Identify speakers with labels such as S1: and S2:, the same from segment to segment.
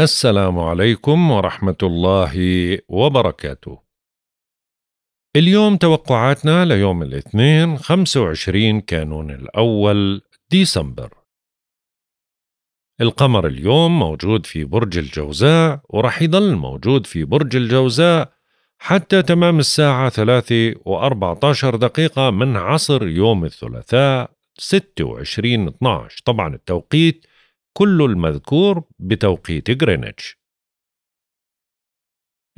S1: السلام عليكم ورحمة الله وبركاته. اليوم توقعاتنا ليوم الاثنين 25 كانون الأول ديسمبر. القمر اليوم موجود في برج الجوزاء ورح يضل موجود في برج الجوزاء حتى تمام الساعة 3 و14 دقيقة من عصر يوم الثلاثاء 26 12 طبعا التوقيت كل المذكور بتوقيت غرينتش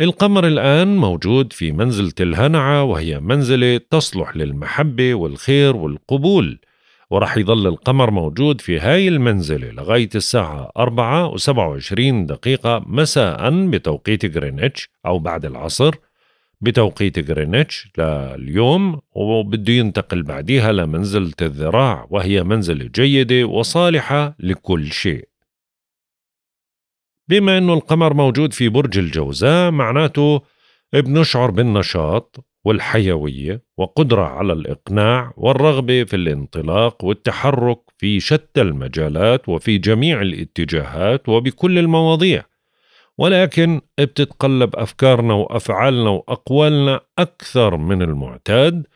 S1: القمر الآن موجود في منزلة الهنعة وهي منزلة تصلح للمحبة والخير والقبول ورح يظل القمر موجود في هاي المنزلة لغاية الساعة 4 و27 دقيقة مساء بتوقيت غرينتش أو بعد العصر بتوقيت غرينتش لليوم وبده ينتقل بعديها لمنزلة الذراع وهي منزلة جيدة وصالحة لكل شيء بما أنه القمر موجود في برج الجوزاء معناته بنشعر بالنشاط والحيوية وقدرة على الإقناع والرغبة في الانطلاق والتحرك في شتى المجالات وفي جميع الاتجاهات وبكل المواضيع ولكن بتتقلب أفكارنا وأفعالنا وأقوالنا أكثر من المعتاد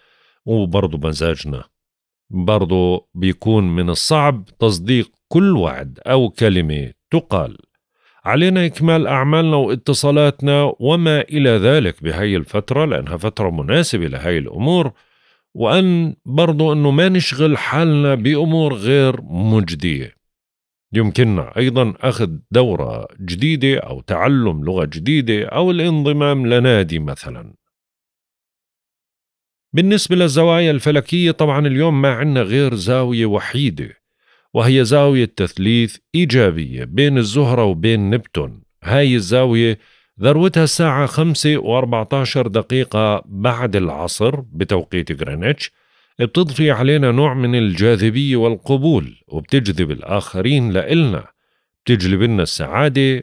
S1: وبرضو مزاجنا برضو بيكون من الصعب تصديق كل وعد أو كلمة تقال علينا إكمال أعمالنا واتصالاتنا وما إلى ذلك بهاي الفترة لأنها فترة مناسبة لهاي الأمور وأن برضو أنه ما نشغل حالنا بأمور غير مجدية يمكننا أيضا أخذ دورة جديدة أو تعلم لغة جديدة أو الانضمام لنادي مثلا بالنسبة للزوايا الفلكية طبعا اليوم ما عندنا غير زاوية وحيدة وهي زاوية تثليث إيجابية بين الزهرة وبين نبتون هاي الزاوية ذروتها الساعة 5 و14 دقيقة بعد العصر بتوقيت غرينتش بتضفي علينا نوع من الجاذبية والقبول وبتجذب الآخرين لإلنا بتجلب لنا السعادة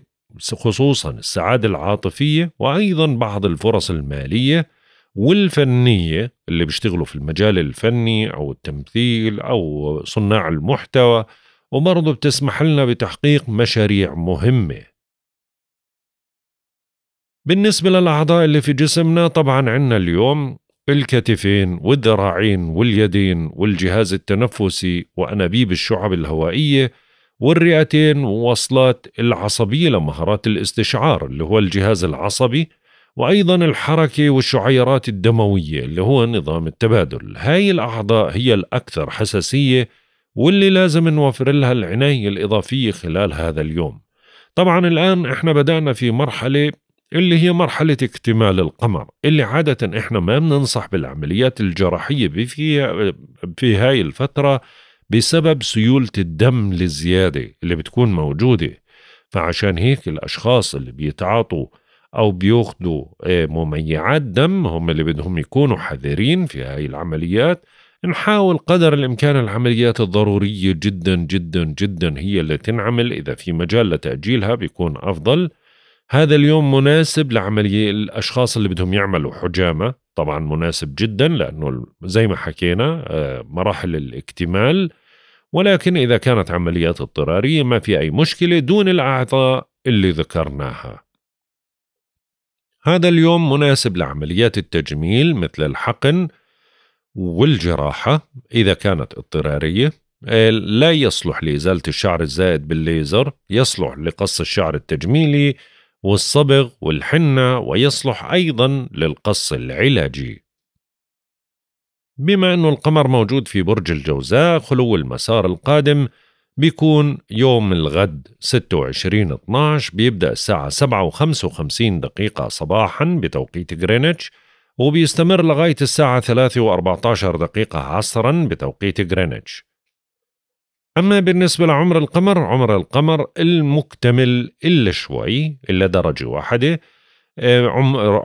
S1: خصوصا السعادة العاطفية وأيضا بعض الفرص المالية والفنية اللي بيشتغلوا في المجال الفني أو التمثيل أو صناع المحتوى وبرضه بتسمح لنا بتحقيق مشاريع مهمة بالنسبة للأعضاء اللي في جسمنا طبعا عنا اليوم الكتفين والذراعين واليدين والجهاز التنفسي وأنابيب الشعب الهوائية والرئتين ووصلات العصبية لمهارات الاستشعار اللي هو الجهاز العصبي وأيضا الحركة والشعيرات الدموية اللي هو نظام التبادل هاي الأعضاء هي الأكثر حساسية واللي لازم نوفر لها العناية الإضافية خلال هذا اليوم طبعا الآن إحنا بدأنا في مرحلة اللي هي مرحلة اكتمال القمر اللي عادة احنا ما بننصح بالعمليات الجراحية في في هاي الفترة بسبب سيولة الدم الزيادة اللي بتكون موجودة فعشان هيك الأشخاص اللي بيتعاطوا أو بيأخذوا آه، مميعات دم هم اللي بدهم يكونوا حذرين في هاي العمليات نحاول قدر الإمكان العمليات الضرورية جدا جدا جدا هي اللي تنعمل إذا في مجال لتأجيلها بيكون أفضل هذا اليوم مناسب لعملية الأشخاص اللي بدهم يعملوا حجامة طبعا مناسب جدا لأنه زي ما حكينا آه، مراحل الاكتمال ولكن إذا كانت عمليات اضطرارية ما في أي مشكلة دون الأعضاء اللي ذكرناها هذا اليوم مناسب لعمليات التجميل مثل الحقن والجراحة إذا كانت اضطرارية آه، لا يصلح لإزالة الشعر الزائد بالليزر يصلح لقص الشعر التجميلي والصبغ والحنة ويصلح أيضا للقص العلاجي بما أن القمر موجود في برج الجوزاء خلو المسار القادم بيكون يوم الغد 26 12 بيبدأ الساعة 7.55 دقيقة صباحا بتوقيت غرينتش وبيستمر لغاية الساعة 3.14 دقيقة عصرا بتوقيت غرينتش أما بالنسبة لعمر القمر عمر القمر المكتمل إلا شوي إلا درجة واحدة آه،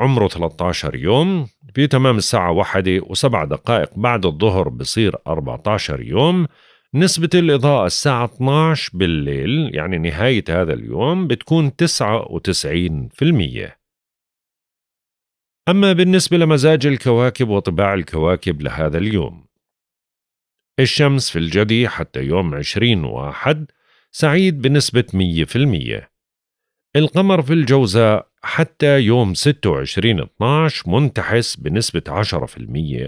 S1: عمره 13 يوم بتمام الساعة واحدة وسبع دقائق بعد الظهر بصير 14 يوم نسبة الإضاءة الساعة 12 بالليل يعني نهاية هذا اليوم بتكون 99% أما بالنسبة لمزاج الكواكب وطباع الكواكب لهذا اليوم الشمس في الجدي حتى يوم 20 واحد سعيد بنسبة 100% القمر في الجوزاء حتى يوم 26 12 منتحس بنسبة 10%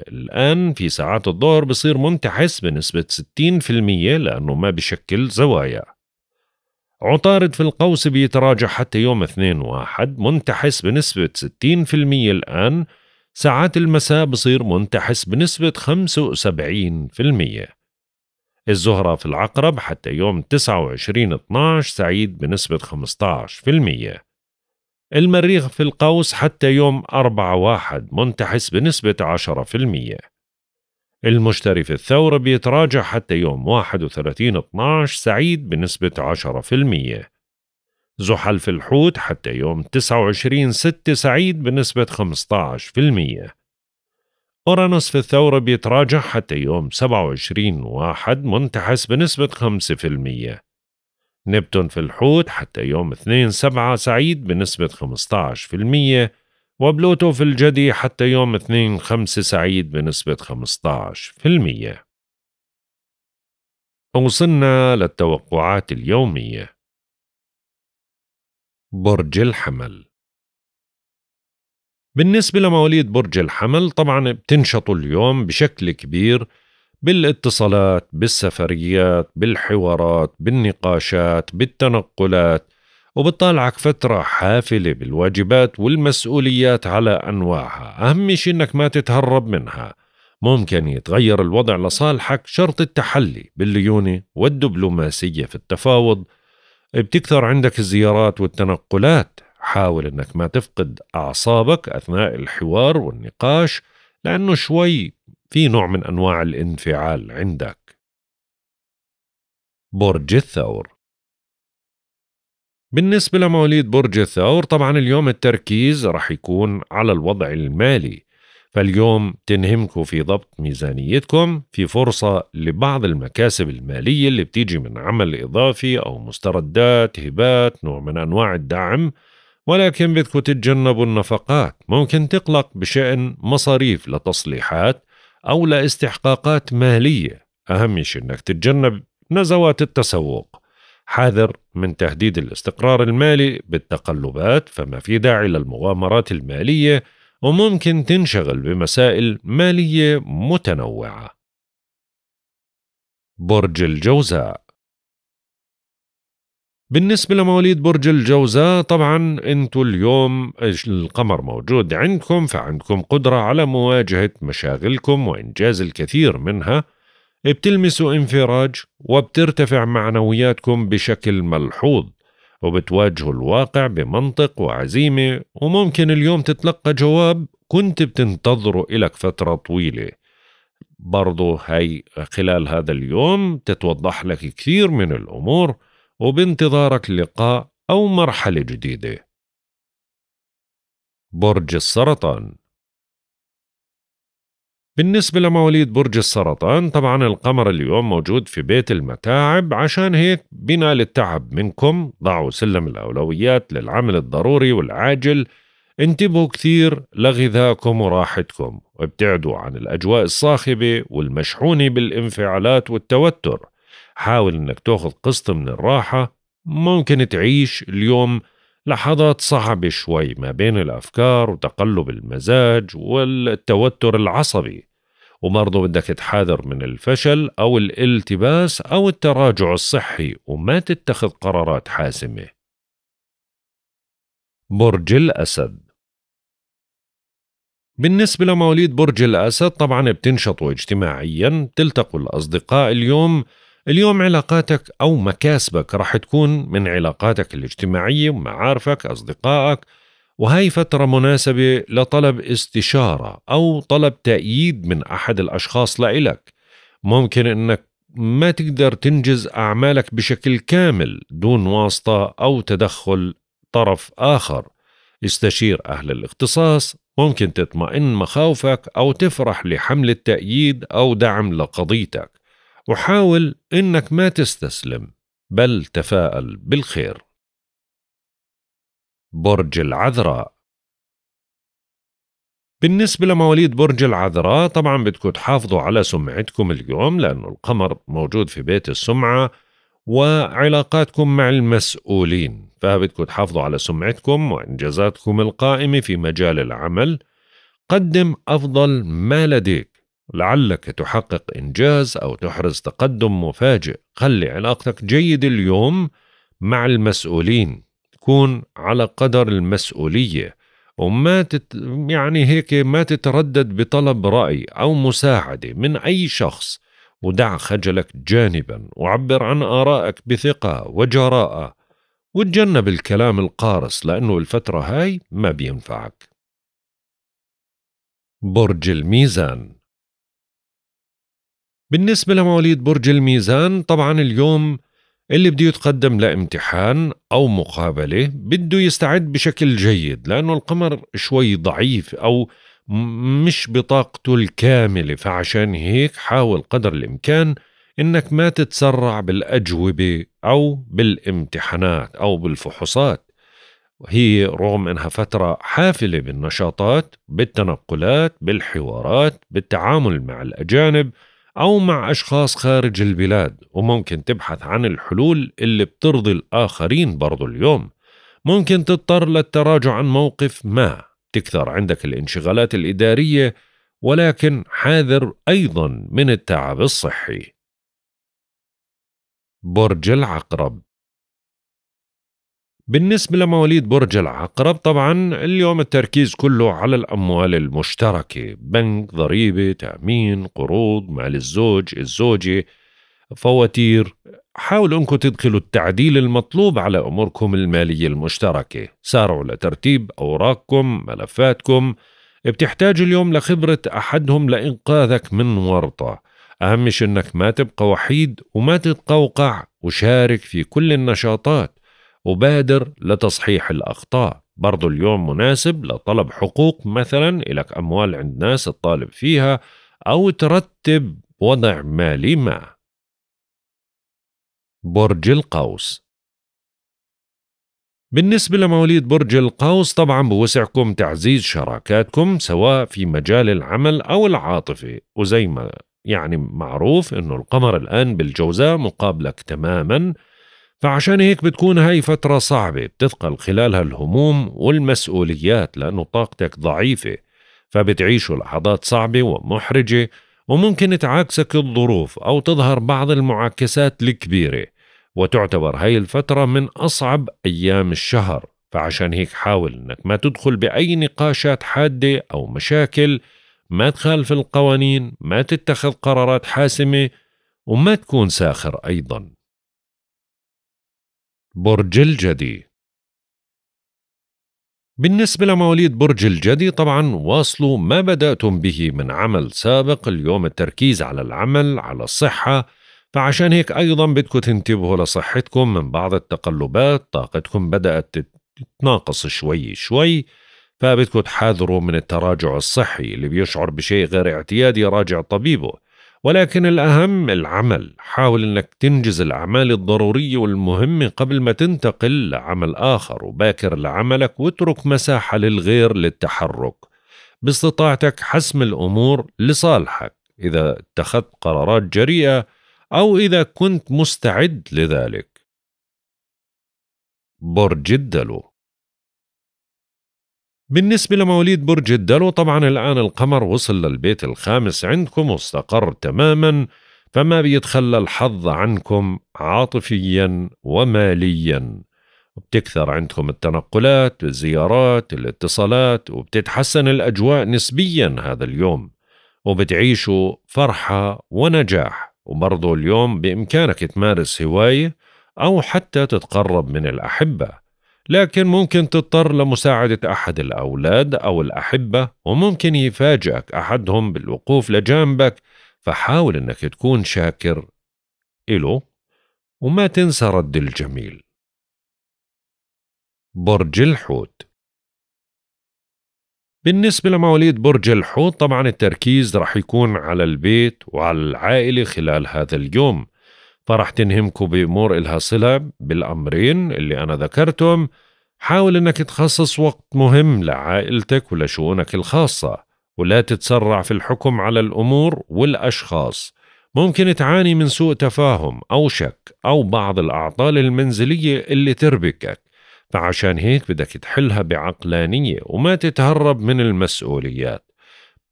S1: الآن في ساعات الظهر بصير منتحس بنسبة 60% لأنه ما بشكل زوايا عطارد في القوس بيتراجع حتى يوم 2 واحد منتحس بنسبة 60% الآن ساعات المساء بصير منتحس بنسبة 75% الزهرة في العقرب حتى يوم 29/12 سعيد بنسبة 15% المريخ في القوس حتى يوم 4/1 منتحس بنسبة 10% المشتري في الثورة بيتراجع حتى يوم 31/12 سعيد بنسبة المية. زحل في الحوت حتى يوم 29 6 سعيد بنسبة 15% أورانوس في الثورة بيتراجع حتى يوم 27 واحد منتحس بنسبة 5% نبتون في الحوت حتى يوم 2 7 سعيد بنسبة 15% وبلوتو في الجدي حتى يوم 2 5 سعيد بنسبة 15% وصلنا للتوقعات اليوميه
S2: برج الحمل بالنسبة
S1: لمواليد برج الحمل طبعا بتنشطوا اليوم بشكل كبير بالاتصالات بالسفريات بالحوارات بالنقاشات بالتنقلات وبتطالعك فترة حافلة بالواجبات والمسؤوليات على أنواعها أهم شيء أنك ما تتهرب منها ممكن يتغير الوضع لصالحك شرط التحلي بالليونة والدبلوماسية في التفاوض بتكثر عندك الزيارات والتنقلات حاول انك ما تفقد اعصابك اثناء الحوار والنقاش لانه شوي في نوع من انواع الانفعال
S2: عندك برج الثور
S1: بالنسبة لمواليد برج الثور طبعا اليوم التركيز رح يكون على الوضع المالي فاليوم تنهمكوا في ضبط ميزانيتكم في فرصة لبعض المكاسب المالية اللي بتيجي من عمل إضافي أو مستردات هبات نوع من أنواع الدعم ولكن بدكم تتجنبوا النفقات ممكن تقلق بشأن مصاريف لتصليحات أو لاستحقاقات مالية أهم شيء أنك تتجنب نزوات التسوق حذر من تهديد الاستقرار المالي بالتقلبات فما في داعي للمغامرات الماليه وممكن تنشغل بمسائل مالية متنوعة برج الجوزاء بالنسبة لمواليد برج الجوزاء طبعا انتوا اليوم القمر موجود عندكم فعندكم قدرة على مواجهة مشاغلكم وإنجاز الكثير منها بتلمسوا انفراج وبترتفع معنوياتكم بشكل ملحوظ وبتواجهوا الواقع بمنطق وعزيمة وممكن اليوم تتلقى جواب كنت بتنتظره إلك فترة طويلة برضو هاي خلال هذا اليوم تتوضح لك كثير من الأمور وبانتظارك لقاء أو مرحلة جديدة برج السرطان بالنسبة لمواليد برج السرطان طبعا القمر اليوم موجود في بيت المتاعب عشان هيك بنال التعب منكم ضعوا سلم الأولويات للعمل الضروري والعاجل انتبهوا كثير لغذاكم وراحتكم وابتعدوا عن الأجواء الصاخبة والمشحونة بالانفعالات والتوتر حاول انك تاخذ قسط من الراحة ممكن تعيش اليوم لحظات صعبة شوي ما بين الأفكار وتقلب المزاج والتوتر العصبي وبرضه بدك تحاذر من الفشل أو الالتباس أو التراجع الصحي وما تتخذ قرارات حاسمة
S2: برج الأسد
S1: بالنسبة لمواليد برج الأسد طبعا بتنشطوا اجتماعيا بتلتقوا الأصدقاء اليوم اليوم علاقاتك أو مكاسبك راح تكون من علاقاتك الاجتماعية ومعارفك أصدقائك وهي فترة مناسبة لطلب استشارة أو طلب تأييد من أحد الأشخاص لإلك ممكن أنك ما تقدر تنجز أعمالك بشكل كامل دون واسطة أو تدخل طرف آخر استشير أهل الاختصاص ممكن تطمئن مخاوفك أو تفرح لحملة تأييد أو دعم لقضيتك وحاول إنك ما تستسلم بل تفاءل بالخير
S2: برج العذراء
S1: بالنسبة لمواليد برج العذراء طبعا بدكم تحافظوا على سمعتكم اليوم لأنه القمر موجود في بيت السمعة وعلاقاتكم مع المسؤولين فبدكم تحافظوا على سمعتكم وإنجازاتكم القائمة في مجال العمل قدم أفضل ما لديك لعلك تحقق إنجاز أو تحرز تقدم مفاجئ خلي علاقتك جيدة اليوم مع المسؤولين تكون على قدر المسؤولية وما تت يعني هيك ما تتردد بطلب رأي أو مساعدة من أي شخص ودع خجلك جانبا وعبر عن آرائك بثقة وجراءة وتجنب الكلام القارص لأنه الفترة هاي ما بينفعك
S2: برج الميزان بالنسبة
S1: لمواليد برج الميزان طبعا اليوم اللي بده يتقدم لامتحان أو مقابلة بده يستعد بشكل جيد لأنه القمر شوي ضعيف أو مش بطاقته الكاملة فعشان هيك حاول قدر الإمكان إنك ما تتسرع بالأجوبة أو بالامتحانات أو بالفحوصات هي رغم انها فتره حافله بالنشاطات بالتنقلات بالحوارات بالتعامل مع الاجانب أو مع أشخاص خارج البلاد وممكن تبحث عن الحلول اللي بترضي الآخرين برضو اليوم ممكن تضطر للتراجع عن موقف ما تكثر عندك الانشغالات الإدارية ولكن حاذر أيضا من التعب الصحي
S2: برج العقرب
S1: بالنسبة لمواليد برج العقرب طبعا اليوم التركيز كله على الأموال المشتركة بنك ضريبة تأمين قروض مال الزوج الزوجة فواتير حاولوا أنكم تدخلوا التعديل المطلوب على أموركم المالية المشتركة سارعوا لترتيب أوراقكم ملفاتكم بتحتاج اليوم لخبرة أحدهم لإنقاذك من ورطة أهم أنك ما تبقى وحيد وما تتقوقع وشارك في كل النشاطات وبادر لتصحيح الأخطاء برضو اليوم مناسب لطلب حقوق مثلا إلك أموال عند ناس تطالب فيها أو ترتب وضع مالي
S2: ما برج القوس
S1: بالنسبة لمواليد برج القوس طبعا بوسعكم تعزيز شراكاتكم سواء في مجال العمل أو العاطفة وزي ما يعني معروف أنه القمر الآن بالجوزاء مقابلك تماماً فعشان هيك بتكون هاي فترة صعبة بتثقل خلالها الهموم والمسؤوليات لأنه طاقتك ضعيفة فبتعيشوا لحظات صعبة ومحرجة وممكن تعاكسك الظروف أو تظهر بعض المعاكسات الكبيرة وتعتبر هاي الفترة من أصعب أيام الشهر فعشان هيك حاول أنك ما تدخل بأي نقاشات حادة أو مشاكل ما تخالف القوانين ما تتخذ قرارات حاسمة وما تكون ساخر أيضاً برج الجدي بالنسبة لمواليد برج الجدي طبعا واصلوا ما بدأتم به من عمل سابق اليوم التركيز على العمل على الصحة فعشان هيك أيضا بدكم تنتبهوا لصحتكم من بعض التقلبات طاقتكم بدأت تتناقص شوي شوي فبدكم تحاذروا من التراجع الصحي اللي بيشعر بشيء غير اعتيادي راجع طبيبه ولكن الأهم العمل حاول أنك تنجز الأعمال الضرورية والمهمة قبل ما تنتقل لعمل آخر وباكر لعملك واترك مساحة للغير للتحرك باستطاعتك حسم الأمور لصالحك إذا اتخذت قرارات جريئة أو إذا كنت مستعد لذلك برج الدلو بالنسبة لمواليد برج الدلو طبعا الآن القمر وصل للبيت الخامس عندكم واستقر تماما فما بيتخلى الحظ عنكم عاطفيا وماليا بتكثر عندكم التنقلات الزيارات الاتصالات وبتتحسن الأجواء نسبيا هذا اليوم وبتعيشوا فرحة ونجاح وبرضه اليوم بإمكانك تمارس هواية أو حتى تتقرب من الأحبة لكن ممكن تضطر لمساعدة أحد الأولاد أو الأحبة وممكن يفاجئك أحدهم بالوقوف لجانبك فحاول أنك تكون شاكر إله وما تنسى رد الجميل برج الحوت بالنسبة لمواليد برج الحوت طبعا التركيز رح يكون على البيت وعلى العائلة خلال هذا اليوم فرح تنهمكم بأمور إلها صلة بالأمرين اللي أنا ذكرتهم حاول إنك تخصص وقت مهم لعائلتك ولشؤونك الخاصة ولا تتسرع في الحكم على الأمور والأشخاص ممكن تعاني من سوء تفاهم أو شك أو بعض الأعطال المنزلية اللي تربكك فعشان هيك بدك تحلها بعقلانية وما تتهرب من المسؤوليات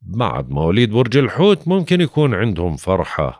S1: بعد مواليد برج الحوت ممكن يكون عندهم فرحة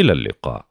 S1: إلى
S2: اللقاء